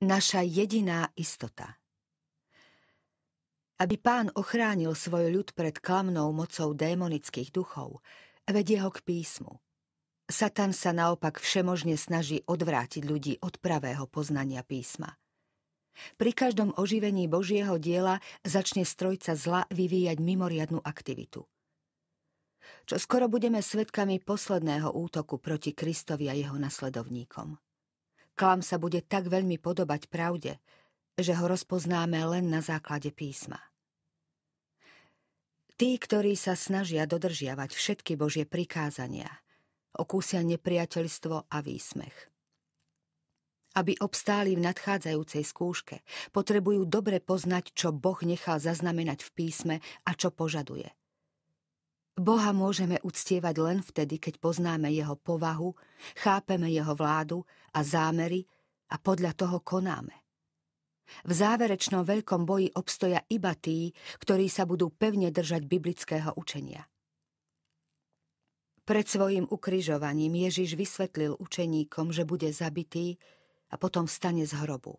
Naša jediná istota. Aby pán ochránil svoj ľud pred klamnou mocou démonických duchov, vedie ho k písmu. Satan sa naopak všemožne snaží odvrátiť ľudí od pravého poznania písma. Pri každom oživení Božieho diela začne strojca zla vyvíjať mimoriadnu aktivitu. Čo skoro budeme svedkami posledného útoku proti Kristovi a jeho nasledovníkom. Klam sa bude tak veľmi podobať pravde, že ho rozpoznáme len na základe písma. Tí, ktorí sa snažia dodržiavať všetky Božie prikázania, okúsia nepriateľstvo a výsmech. Aby obstáli v nadchádzajúcej skúške, potrebujú dobre poznať, čo Boh nechal zaznamenať v písme a čo požaduje – Boha môžeme uctievať len vtedy, keď poznáme jeho povahu, chápeme jeho vládu a zámery a podľa toho konáme. V záverečnom veľkom boji obstoja iba tí, ktorí sa budú pevne držať biblického učenia. Pred svojim ukrižovaním Ježiš vysvetlil učeníkom, že bude zabitý a potom vstane z hrobu.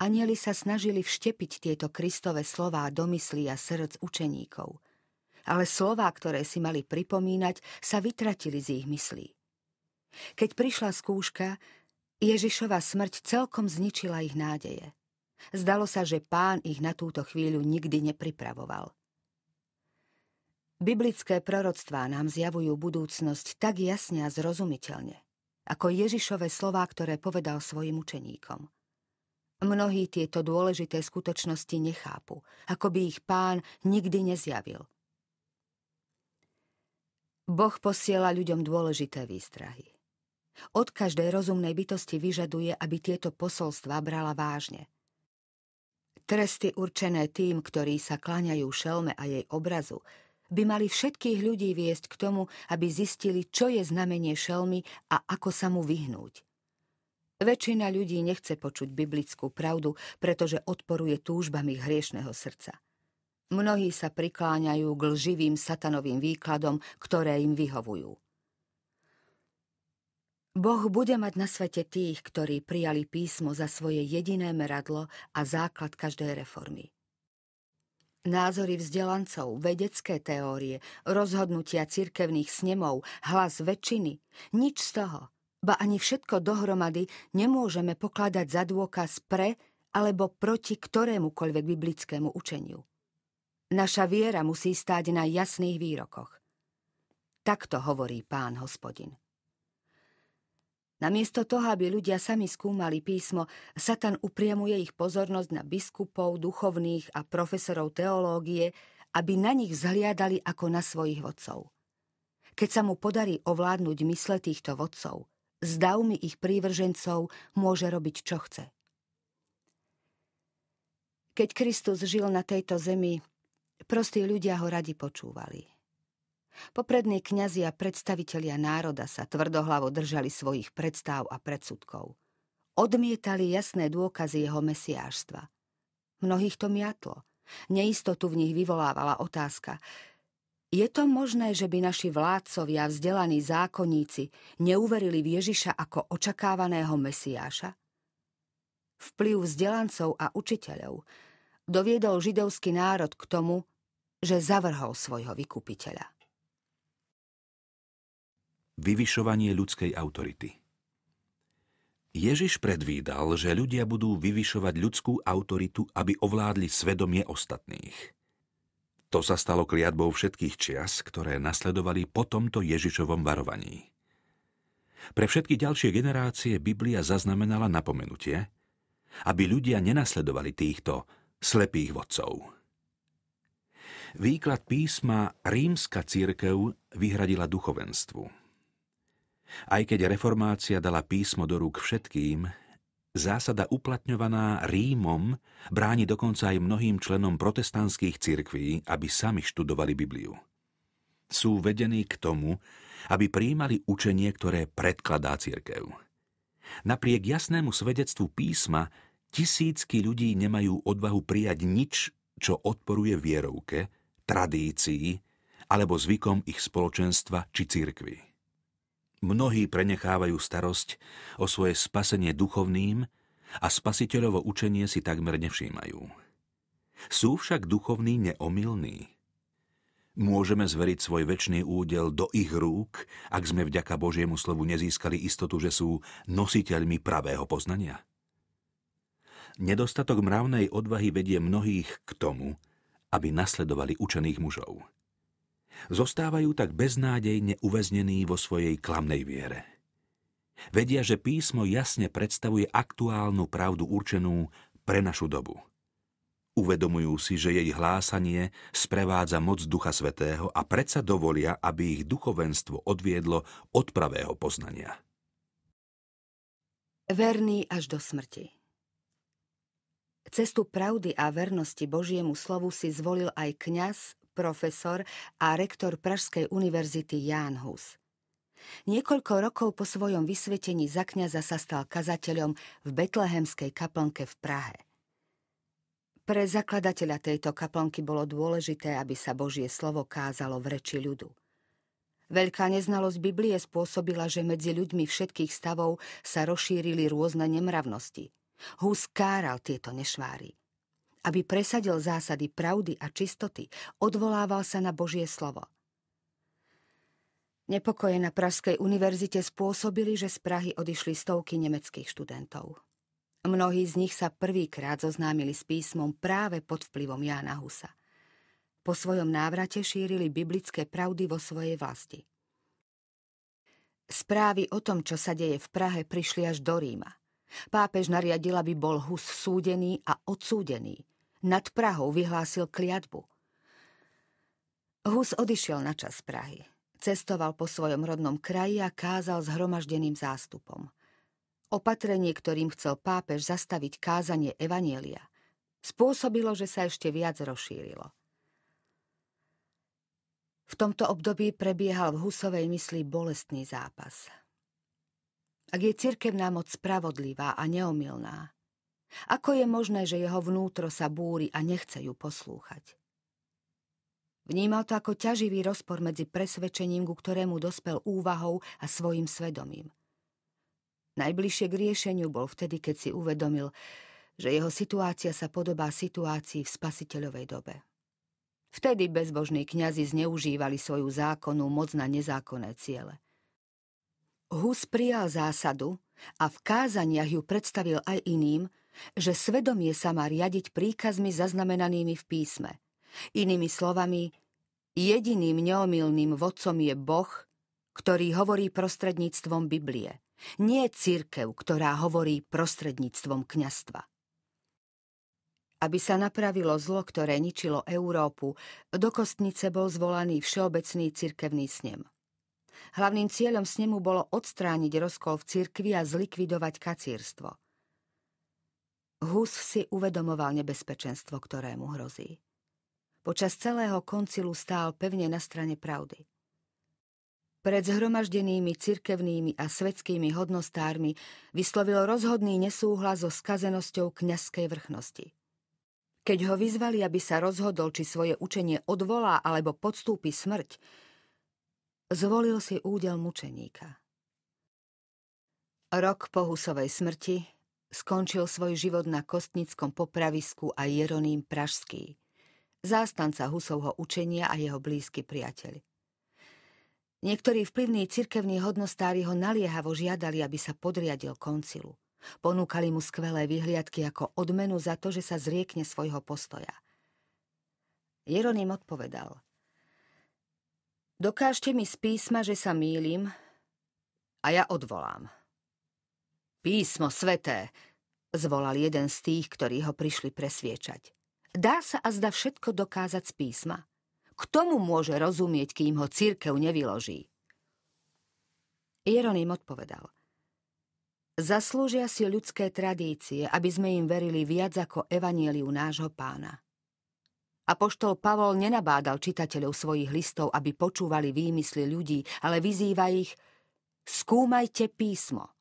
Anieli sa snažili vštepiť tieto kristové slová do myslí a srdc učeníkov – ale slová, ktoré si mali pripomínať, sa vytratili z ich myslí. Keď prišla skúška, Ježišova smrť celkom zničila ich nádeje. Zdalo sa, že pán ich na túto chvíľu nikdy nepripravoval. Biblické proroctvá nám zjavujú budúcnosť tak jasne a zrozumiteľne, ako Ježišove slová, ktoré povedal svojim učeníkom – Mnohí tieto dôležité skutočnosti nechápu, ako by ich pán nikdy nezjavil. Boh posiela ľuďom dôležité výstrahy. Od každej rozumnej bytosti vyžaduje, aby tieto posolstva brala vážne. Tresty určené tým, ktorí sa klaňajú šelme a jej obrazu, by mali všetkých ľudí viesť k tomu, aby zistili, čo je znamenie šelmy a ako sa mu vyhnúť. Väčšina ľudí nechce počuť biblickú pravdu, pretože odporuje túžbami hriešného srdca – Mnohí sa prikláňajú k lživým satanovým výkladom, ktoré im vyhovujú. Boh bude mať na svete tých, ktorí prijali písmo za svoje jediné meradlo a základ každej reformy. Názory vzdelancov, vedecké teórie, rozhodnutia cirkevných snemov, hlas väčšiny, nič z toho, ba ani všetko dohromady nemôžeme pokladať za dôkaz pre alebo proti ktorémukoľvek biblickému učeniu. Naša viera musí stáť na jasných výrokoch. Takto hovorí pán hospodin. Namiesto toho, aby ľudia sami skúmali písmo, Satan upriamuje ich pozornosť na biskupov, duchovných a profesorov teológie, aby na nich zhliadali ako na svojich vodcov. Keď sa mu podarí ovládnuť mysle týchto vodcov, s davmi ich prívržencov môže robiť, čo chce. Keď Kristus žil na tejto zemi, Prostí ľudia ho radi počúvali. Poprední kňazi a predstavitelia národa sa tvrdohlavo držali svojich predstáv a predsudkov. Odmietali jasné dôkazy jeho mesiášstva. Mnohých to miatlo. Neistotu v nich vyvolávala otázka. Je to možné, že by naši vládcovia, vzdelaní zákonníci, neuverili v Ježiša ako očakávaného mesiáša? Vplyv vzdelancov a učiteľov doviedol židovský národ k tomu, že zavrhol svojho vykupiteľa. Vyvyšovanie ľudskej autority Ježiš predvídal, že ľudia budú vyvyšovať ľudskú autoritu, aby ovládli svedomie ostatných. To sa stalo kliatbou všetkých čias, ktoré nasledovali po tomto Ježišovom varovaní. Pre všetky ďalšie generácie Biblia zaznamenala napomenutie, aby ľudia nenasledovali týchto slepých vodcov. Výklad písma rímska církev vyhradila duchovenstvu. Aj keď reformácia dala písmo do rúk všetkým, zásada uplatňovaná Rímom bráni dokonca aj mnohým členom protestantských cirkví, aby sami študovali Bibliu. Sú vedení k tomu, aby príjmali učenie, ktoré predkladá cirkev. Napriek jasnému svedectvu písma tisícky ľudí nemajú odvahu prijať nič, čo odporuje vierovke, tradícií alebo zvykom ich spoločenstva či cirkvy. Mnohí prenechávajú starosť o svoje spasenie duchovným a spasiteľovo učenie si takmer nevšímajú. Sú však duchovní neomilní. Môžeme zveriť svoj väčší údel do ich rúk, ak sme vďaka Božiemu slovu nezískali istotu, že sú nositeľmi pravého poznania. Nedostatok mravnej odvahy vedie mnohých k tomu, aby nasledovali učených mužov. Zostávajú tak beznádejne uväznení vo svojej klamnej viere. Vedia, že písmo jasne predstavuje aktuálnu pravdu určenú pre našu dobu. Uvedomujú si, že jej hlásanie sprevádza moc Ducha Svetého a predsa dovolia, aby ich duchovenstvo odviedlo od pravého poznania. Verný až do smrti. Cestu pravdy a vernosti Božiemu slovu si zvolil aj kňaz, profesor a rektor Pražskej univerzity Ján Hus. Niekoľko rokov po svojom vysvetení za kňaza sa stal kazateľom v betlehemskej kaplnke v Prahe. Pre zakladateľa tejto kaplnky bolo dôležité, aby sa Božie slovo kázalo v reči ľudu. Veľká neznalosť Biblie spôsobila, že medzi ľuďmi všetkých stavov sa rozšírili rôzne nemravnosti. Hus káral tieto nešváry. Aby presadil zásady pravdy a čistoty, odvolával sa na Božie slovo. Nepokoje na Pražskej univerzite spôsobili, že z Prahy odišli stovky nemeckých študentov. Mnohí z nich sa prvýkrát zoznámili s písmom práve pod vplyvom Jána Husa. Po svojom návrate šírili biblické pravdy vo svojej vlasti. Správy o tom, čo sa deje v Prahe, prišli až do Ríma. Pápež nariadil, aby bol Hus súdený a odsúdený. Nad Prahou vyhlásil kliatbu. Hus odišiel na čas Prahy. Cestoval po svojom rodnom kraji a kázal zhromaždeným zástupom. Opatrenie, ktorým chcel pápež zastaviť kázanie Evanielia, spôsobilo, že sa ešte viac rozšírilo. V tomto období prebiehal v Husovej mysli bolestný zápas – ak je cirkevná moc spravodlivá a neomilná, ako je možné, že jeho vnútro sa búri a nechce ju poslúchať? Vnímal to ako ťaživý rozpor medzi presvedčením, ku ktorému dospel úvahou a svojim svedomím. Najbližšie k riešeniu bol vtedy, keď si uvedomil, že jeho situácia sa podobá situácii v spasiteľovej dobe. Vtedy bezbožní kňazi zneužívali svoju zákonu moc na nezákonné ciele – Hus prijal zásadu a v kázaniach ju predstavil aj iným, že svedomie sa má riadiť príkazmi zaznamenanými v písme. Inými slovami, jediným neomilným vodcom je Boh, ktorý hovorí prostredníctvom Biblie, nie církev, ktorá hovorí prostredníctvom kňastva. Aby sa napravilo zlo, ktoré ničilo Európu, do kostnice bol zvolaný Všeobecný cirkevný snem – Hlavným cieľom snemu bolo odstrániť rozkol v cirkvi a zlikvidovať kacírstvo. Hus si uvedomoval nebezpečenstvo, ktorému hrozí. Počas celého koncilu stál pevne na strane pravdy. Pred zhromaždenými cirkevnými a svetskými hodnostármi vyslovil rozhodný nesúhlas so skazenosťou kňazskej vrchnosti. Keď ho vyzvali, aby sa rozhodol, či svoje učenie odvolá alebo podstúpi smrť, Zvolil si údel mučeníka. Rok po Husovej smrti skončil svoj život na kostnickom popravisku a Jeroným Pražský, zástanca Husovho učenia a jeho blízky priateľ. Niektorí vplyvní cirkevní hodnostári ho naliehavo žiadali, aby sa podriadil koncilu. Ponúkali mu skvelé vyhliadky ako odmenu za to, že sa zriekne svojho postoja. Jeroným odpovedal – Dokážte mi z písma, že sa mýlim a ja odvolám. Písmo sveté, zvolal jeden z tých, ktorí ho prišli presviečať. Dá sa a zda všetko dokázať z písma. K tomu môže rozumieť, kým ho církev nevyloží? Jeroným odpovedal. Zaslúžia si ľudské tradície, aby sme im verili viac ako evanieliu nášho pána. Apoštol Pavol nenabádal čitateľov svojich listov, aby počúvali výmysly ľudí, ale vyzýva ich Skúmajte písmo.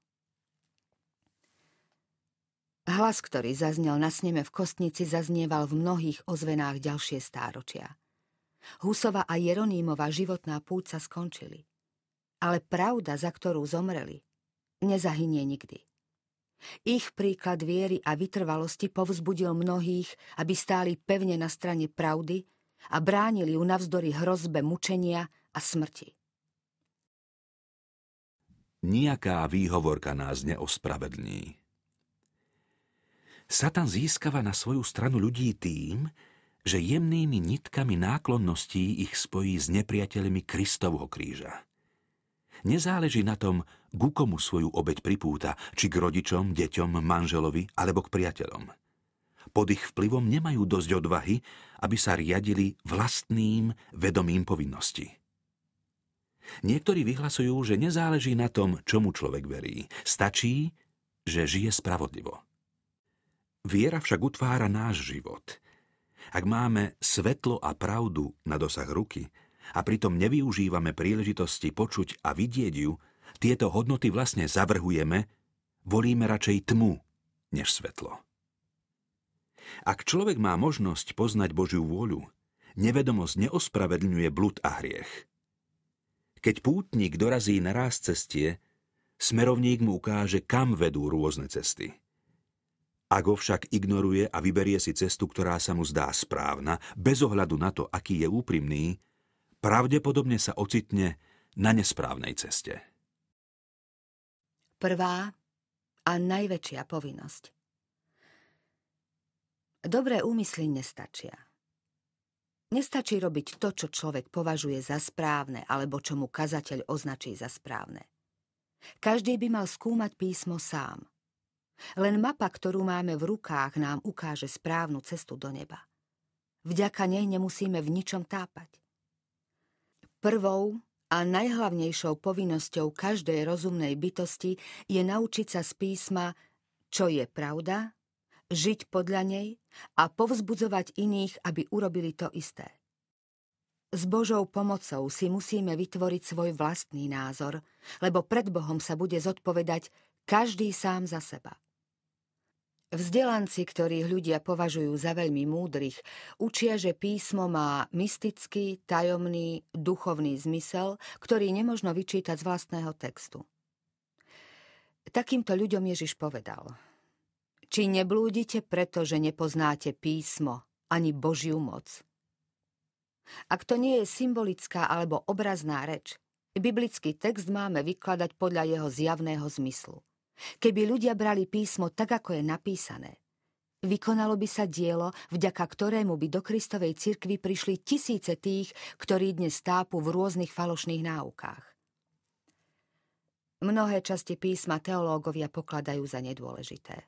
Hlas, ktorý zaznel na sneme v kostnici, zaznieval v mnohých ozvenách ďalšie stáročia. Husova a Jeronímova životná púca skončili. Ale pravda, za ktorú zomreli, nezahynie nikdy. Ich príklad viery a vytrvalosti povzbudil mnohých, aby stáli pevne na strane pravdy a bránili ju navzdory hrozbe mučenia a smrti. Nijaká výhovorka nás neospravedlní. Satan získava na svoju stranu ľudí tým, že jemnými nitkami náklonností ich spojí s nepriateľmi Kristovho kríža – Nezáleží na tom, ku komu svoju obeď pripúta, či k rodičom, deťom, manželovi alebo k priateľom. Pod ich vplyvom nemajú dosť odvahy, aby sa riadili vlastným vedomím povinnosti. Niektorí vyhlasujú, že nezáleží na tom, čomu človek verí. Stačí, že žije spravodlivo. Viera však utvára náš život. Ak máme svetlo a pravdu na dosah ruky – a pritom nevyužívame príležitosti počuť a vidieť ju, tieto hodnoty vlastne zavrhujeme, volíme radšej tmu než svetlo. Ak človek má možnosť poznať Božiu vôľu, nevedomosť neospravedlňuje blud a hriech. Keď pútnik dorazí na ráz cestie, smerovník mu ukáže, kam vedú rôzne cesty. Ak ho však ignoruje a vyberie si cestu, ktorá sa mu zdá správna, bez ohľadu na to, aký je úprimný, pravdepodobne sa ocitne na nesprávnej ceste. Prvá a najväčšia povinnosť. Dobré úmysly nestačia. Nestačí robiť to, čo človek považuje za správne alebo čo mu kazateľ označí za správne. Každý by mal skúmať písmo sám. Len mapa, ktorú máme v rukách, nám ukáže správnu cestu do neba. Vďaka nej nemusíme v ničom tápať. Prvou a najhlavnejšou povinnosťou každej rozumnej bytosti je naučiť sa z písma, čo je pravda, žiť podľa nej a povzbudzovať iných, aby urobili to isté. S Božou pomocou si musíme vytvoriť svoj vlastný názor, lebo pred Bohom sa bude zodpovedať každý sám za seba. Vzdelanci, ktorých ľudia považujú za veľmi múdrych, učia, že písmo má mystický, tajomný, duchovný zmysel, ktorý nemožno vyčítať z vlastného textu. Takýmto ľuďom Ježiš povedal Či neblúdite, pretože nepoznáte písmo, ani Božiu moc. Ak to nie je symbolická alebo obrazná reč, biblický text máme vykladať podľa jeho zjavného zmyslu. Keby ľudia brali písmo tak, ako je napísané, vykonalo by sa dielo, vďaka ktorému by do Kristovej cirkvi prišli tisíce tých, ktorí dnes tápu v rôznych falošných náukách. Mnohé časti písma teológovia pokladajú za nedôležité.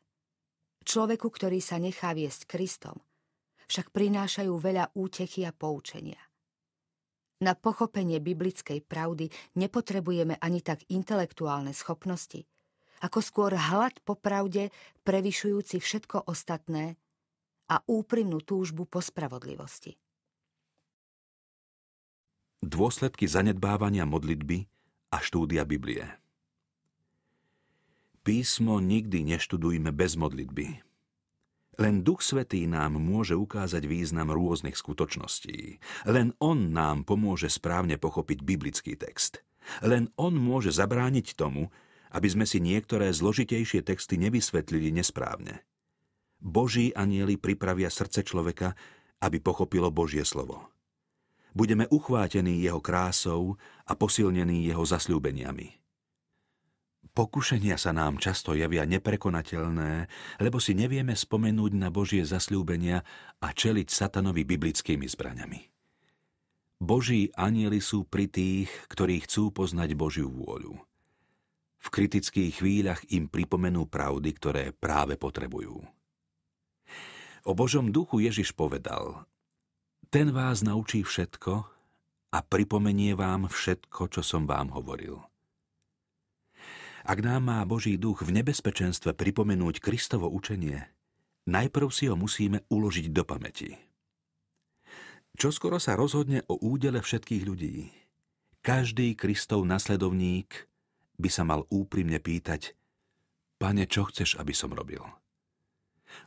Človeku, ktorý sa nechá viesť Kristom, však prinášajú veľa útechy a poučenia. Na pochopenie biblickej pravdy nepotrebujeme ani tak intelektuálne schopnosti, ako skôr hlad pravde prevyšujúci všetko ostatné a úprimnú túžbu po spravodlivosti. Dôsledky zanedbávania modlitby a štúdia Biblie Písmo nikdy neštudujme bez modlitby. Len Duch Svetý nám môže ukázať význam rôznych skutočností. Len On nám pomôže správne pochopiť biblický text. Len On môže zabrániť tomu, aby sme si niektoré zložitejšie texty nevysvetlili nesprávne. Boží anieli pripravia srdce človeka, aby pochopilo Božie slovo. Budeme uchvátení jeho krásou a posilnení jeho zasľúbeniami. Pokušenia sa nám často javia neprekonateľné, lebo si nevieme spomenúť na Božie zasľúbenia a čeliť satanovi biblickými zbraňami. Boží anieli sú pri tých, ktorí chcú poznať Božiu vôľu. V kritických chvíľach im pripomenú pravdy, ktoré práve potrebujú. O Božom duchu Ježiš povedal, ten vás naučí všetko a pripomenie vám všetko, čo som vám hovoril. Ak nám má Boží duch v nebezpečenstve pripomenúť Kristovo učenie, najprv si ho musíme uložiť do pamäti. skoro sa rozhodne o údele všetkých ľudí. Každý Kristov nasledovník by sa mal úprimne pýtať, Pane, čo chceš, aby som robil?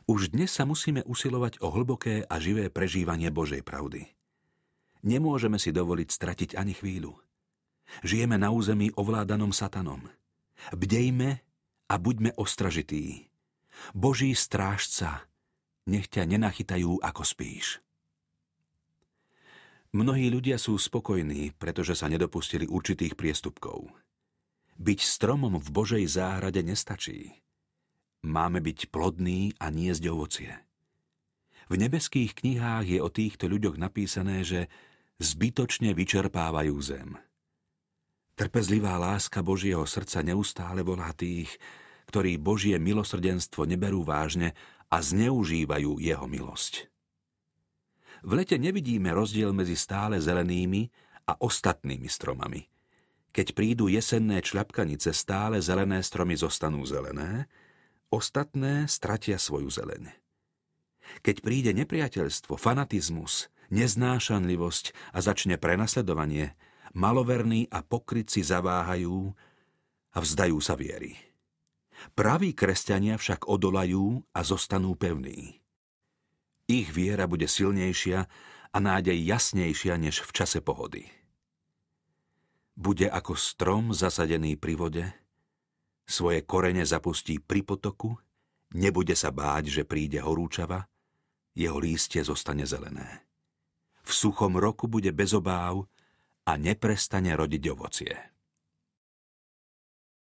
Už dnes sa musíme usilovať o hlboké a živé prežívanie Božej pravdy. Nemôžeme si dovoliť stratiť ani chvíľu. Žijeme na území ovládanom satanom. Bdejme a buďme ostražití. Boží strážca, nech ťa nenachytajú, ako spíš. Mnohí ľudia sú spokojní, pretože sa nedopustili určitých priestupkov – byť stromom v Božej záhrade nestačí. Máme byť plodní a niesť ovocie. V nebeských knihách je o týchto ľuďoch napísané, že zbytočne vyčerpávajú zem. Trpezlivá láska Božieho srdca neustále volá tých, ktorí Božie milosrdenstvo neberú vážne a zneužívajú jeho milosť. V lete nevidíme rozdiel medzi stále zelenými a ostatnými stromami – keď prídu jesenné čľapkanice, stále zelené stromy zostanú zelené, ostatné stratia svoju zeleň. Keď príde nepriateľstvo, fanatizmus, neznášanlivosť a začne prenasledovanie, maloverní a pokryci zaváhajú a vzdajú sa viery. Praví kresťania však odolajú a zostanú pevní. Ich viera bude silnejšia a nádej jasnejšia než v čase pohody. Bude ako strom zasadený pri vode, svoje korene zapustí pri potoku, nebude sa báť, že príde horúčava, jeho lístie zostane zelené. V suchom roku bude bez obáv a neprestane rodiť ovocie.